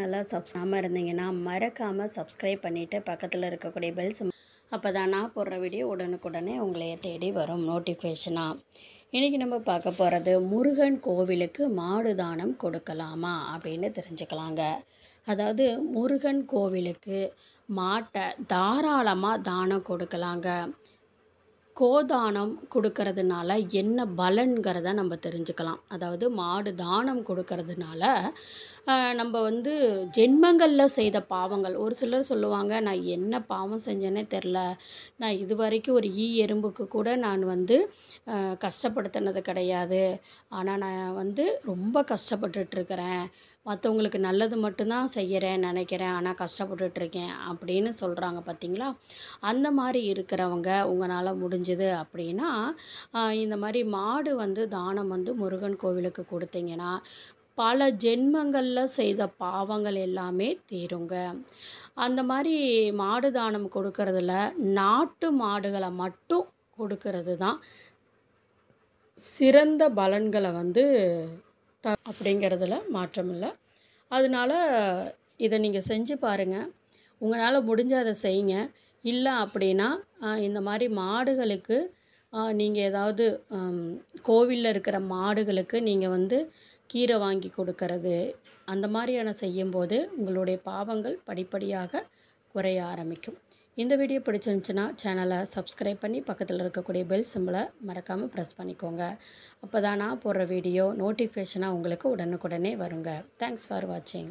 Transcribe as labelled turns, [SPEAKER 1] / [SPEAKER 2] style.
[SPEAKER 1] நல்லா சப்ஸாமல் இருந்தீங்கன்னா மறக்காமல் சப்ஸ்கிரைப் பண்ணிவிட்டு பக்கத்தில் இருக்கக்கூடிய பெல்ஸ் அப்போ தான் நான் போடுற வீடியோ உடனுக்குடனே உங்களைய தேடி வரும் நோட்டிஃபிகேஷனாக இன்றைக்கி நம்ம பார்க்க போகிறது முருகன் கோவிலுக்கு மாடு தானம் கொடுக்கலாமா அப்படின்னு தெரிஞ்சுக்கலாங்க அதாவது முருகன் கோவிலுக்கு மாட்டை தாராளமாக தானம் கொடுக்கலாங்க கோதானம் கொடுக்கறதுனால என்ன பலன்கிறத நம்ம தெரிஞ்சுக்கலாம் அதாவது மாடு தானம் கொடுக்கறதுனால நம்ம வந்து ஜென்மங்களில் செய்த பாவங்கள் ஒரு சிலர் சொல்லுவாங்க நான் என்ன பாவம் செஞ்சேனே தெரில நான் இது வரைக்கும் ஒரு ஈ எறும்புக்கு கூட நான் வந்து கஷ்டப்படுத்தினது கிடையாது ஆனால் நான் வந்து ரொம்ப கஷ்டப்பட்டுட்ருக்கிறேன் மற்றவங்களுக்கு நல்லது மட்டும்தான் செய்கிறேன் நினைக்கிறேன் ஆனால் கஷ்டப்பட்டுட்ருக்கேன் அப்படின்னு சொல்கிறாங்க பார்த்தீங்களா அந்த மாதிரி இருக்கிறவங்க உங்களால் முடிஞ்சது அப்படின்னா இந்த மாதிரி மாடு வந்து தானம் வந்து முருகன் கோவிலுக்கு கொடுத்தீங்கன்னா பல ஜென்மங்களில் செய்த பாவங்கள் எல்லாமே தீருங்க அந்த மாதிரி மாடு தானம் கொடுக்கறதுல நாட்டு மாடுகளை மட்டும் கொடுக்கறது தான் சிறந்த பலன்களை வந்து த அப்படிங்கிறதுல மாற்றம் இல்லை அதனால் இதை நீங்கள் செஞ்சு பாருங்கள் உங்களால் முடிஞ்ச அதை செய்யுங்க இல்லை அப்படின்னா இந்த மாதிரி மாடுகளுக்கு நீங்கள் ஏதாவது கோவிலில் இருக்கிற மாடுகளுக்கு நீங்கள் வந்து கீரை வாங்கி கொடுக்கறது அந்த மாதிரியான செய்யும்போது உங்களுடைய பாவங்கள் படிப்படியாக குறைய ஆரம்பிக்கும் இந்த வீடியோ பிடிச்சிருந்துச்சுன்னா சேனலை சப்ஸ்கிரைப் பண்ணி பக்கத்தில் இருக்கக்கூடிய பெல் சிம்பிளை மறக்காமல் ப்ரெஸ் பண்ணிக்கோங்க அப்போ தான் நான் போடுற வீடியோ நோட்டிஃபிகேஷனாக உங்களுக்கு உடனுக்குடனே வருங்க தேங்க்ஸ் ஃபார் வாட்சிங்